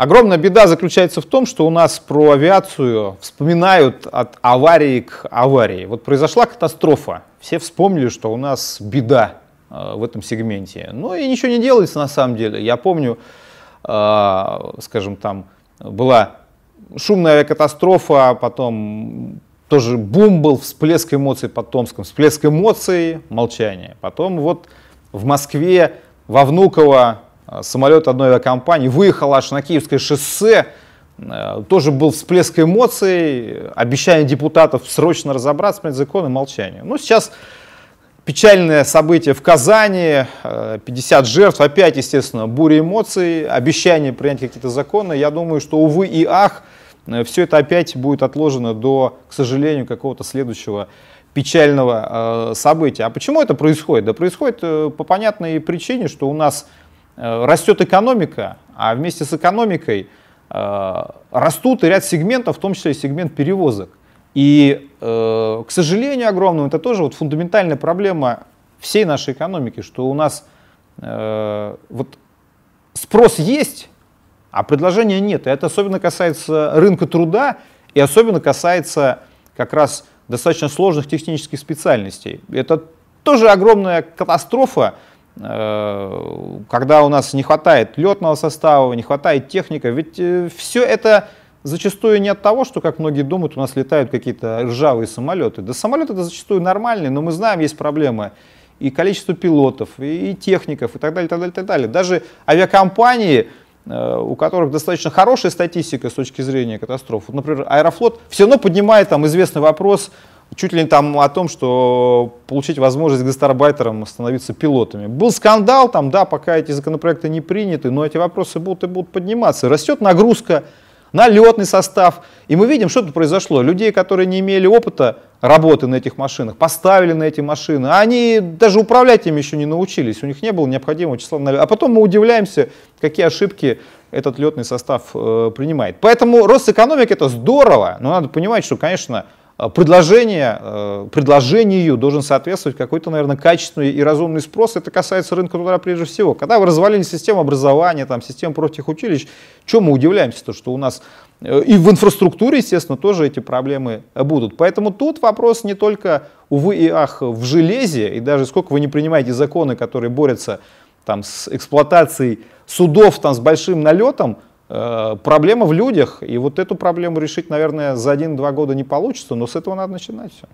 Огромная беда заключается в том, что у нас про авиацию вспоминают от аварии к аварии. Вот произошла катастрофа, все вспомнили, что у нас беда э, в этом сегменте. Ну и ничего не делается на самом деле. Я помню, э, скажем там, была шумная авиакатастрофа, а потом тоже бум был, всплеск эмоций по Томскому, всплеск эмоций, молчание. Потом вот в Москве, во Внуково а, самолет одной авиакомпании выехал аж на Киевское шоссе, э, тоже был всплеск эмоций, обещание депутатов срочно разобраться, принять закон и молчание. Ну, сейчас печальное событие в Казани, 50 э, жертв, опять, естественно, буря эмоций, обещание принять какие-то законы. Я думаю, что, увы и ах, э, все это опять будет отложено до, к сожалению, какого-то следующего печального события. А почему это происходит? Да происходит по понятной причине, что у нас Э, растет экономика, а вместе с экономикой э, растут и ряд сегментов, в том числе и сегмент перевозок. И, э, к сожалению, огромному, это тоже вот фундаментальная проблема всей нашей экономики, что у нас вот спрос есть, а предложения нет. И это особенно касается рынка труда и особенно касается как раз достаточно сложных технических специальностей. Это тоже огромная катастрофа, Э, когда у нас не хватает летного состава, не хватает техника, ведь э, все это зачастую не от того, что, как многие думают, у нас летают какие-то ржавые самолеты. Да самолеты это зачастую нормальные, но мы знаем, есть проблемы и количество пилотов, и техников, и так далее, так далее, так далее. Даже авиакомпании, э, у которых достаточно хорошая статистика с точки зрения катастроф, вот, например, Аэрофлот, все равно поднимает там известный вопрос чуть ли не там о том, что получить возможность гастарбайтерам становиться пилотами. Был скандал, там, да, пока эти законопроекты не приняты, но эти вопросы будут и будут подниматься. Растет нагрузка на летный состав, и мы видим, что тут произошло. Людей, которые не имели опыта работы на этих машинах, поставили на эти машины, они даже управлять им еще не научились, у них не было необходимого числа. на А потом мы удивляемся, какие ошибки этот летный состав э, принимает. Поэтому Росэкономика это здорово, но надо понимать, что, конечно, а, предложение, э, предложению должен соответствовать какой-то, наверное, качественный и разумный спрос. Это касается рынка труда прежде всего. Когда вы развалили систему образования, там, систему профтехучилищ, чем мы удивляемся, то, что у нас э, и в инфраструктуре, естественно, тоже эти проблемы будут. Поэтому тут вопрос не только, увы и ах, в железе, и даже сколько вы не принимаете законы, которые борются там, с эксплуатацией судов там, с большим налетом, Э, проблема в людях, и вот эту проблему решить, наверное, за один-два года не получится, но с этого надо начинать все.